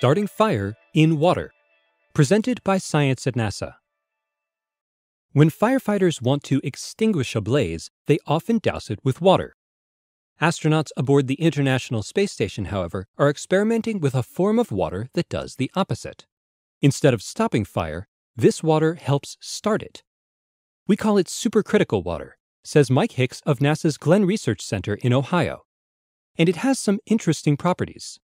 Starting Fire in Water, presented by Science at NASA. When firefighters want to extinguish a blaze, they often douse it with water. Astronauts aboard the International Space Station, however, are experimenting with a form of water that does the opposite. Instead of stopping fire, this water helps start it. We call it supercritical water, says Mike Hicks of NASA's Glenn Research Center in Ohio. And it has some interesting properties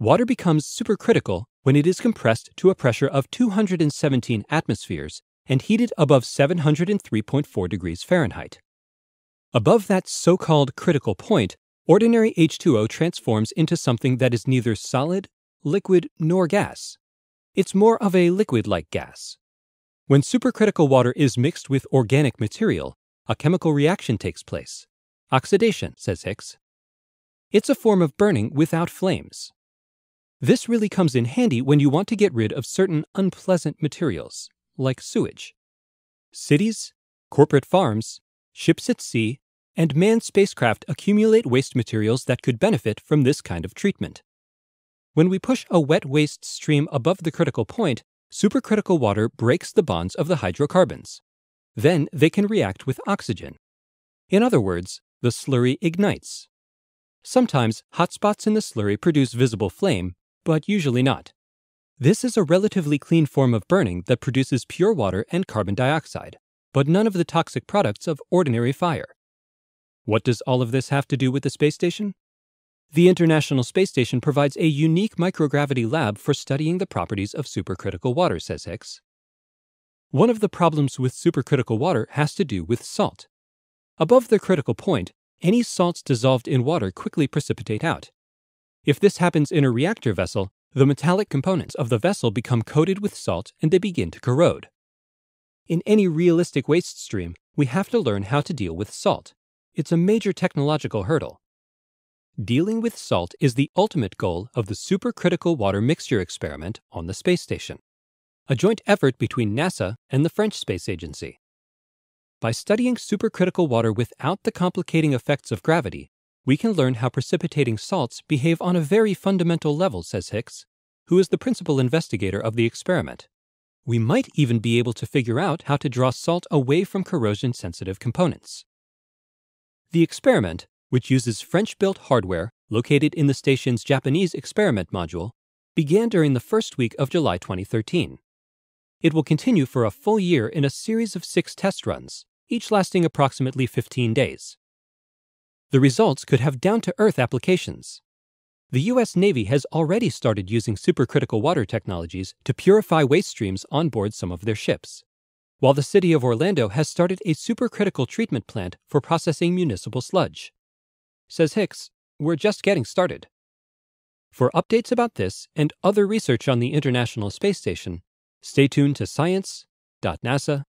water becomes supercritical when it is compressed to a pressure of 217 atmospheres and heated above 703.4 degrees Fahrenheit. Above that so called critical point, ordinary H2O transforms into something that is neither solid, liquid, nor gas. It's more of a liquid like gas. When supercritical water is mixed with organic material, a chemical reaction takes place. Oxidation, says Hicks. It's a form of burning without flames. This really comes in handy when you want to get rid of certain unpleasant materials, like sewage. Cities, corporate farms, ships at sea, and manned spacecraft accumulate waste materials that could benefit from this kind of treatment. When we push a wet waste stream above the critical point, supercritical water breaks the bonds of the hydrocarbons. Then they can react with oxygen. In other words, the slurry ignites. Sometimes hotspots in the slurry produce visible flame, but usually not. This is a relatively clean form of burning that produces pure water and carbon dioxide, but none of the toxic products of ordinary fire. What does all of this have to do with the space station? The International Space Station provides a unique microgravity lab for studying the properties of supercritical water, says Hicks. One of the problems with supercritical water has to do with salt. Above the critical point, any salts dissolved in water quickly precipitate out, if this happens in a reactor vessel, the metallic components of the vessel become coated with salt and they begin to corrode. In any realistic waste stream, we have to learn how to deal with salt. It's a major technological hurdle. Dealing with salt is the ultimate goal of the supercritical water mixture experiment on the space station, a joint effort between NASA and the French Space Agency. By studying supercritical water without the complicating effects of gravity, we can learn how precipitating salts behave on a very fundamental level, says Hicks, who is the principal investigator of the experiment. We might even be able to figure out how to draw salt away from corrosion sensitive components. The experiment, which uses French built hardware located in the station's Japanese experiment module, began during the first week of July 2013. It will continue for a full year in a series of six test runs, each lasting approximately 15 days the results could have down to earth applications. The U.S. Navy has already started using supercritical water technologies to purify waste streams on board some of their ships, while the city of Orlando has started a supercritical treatment plant for processing municipal sludge. Says Hicks, we're just getting started. For updates about this and other research on the International Space Station, stay tuned to science.nasa.gov.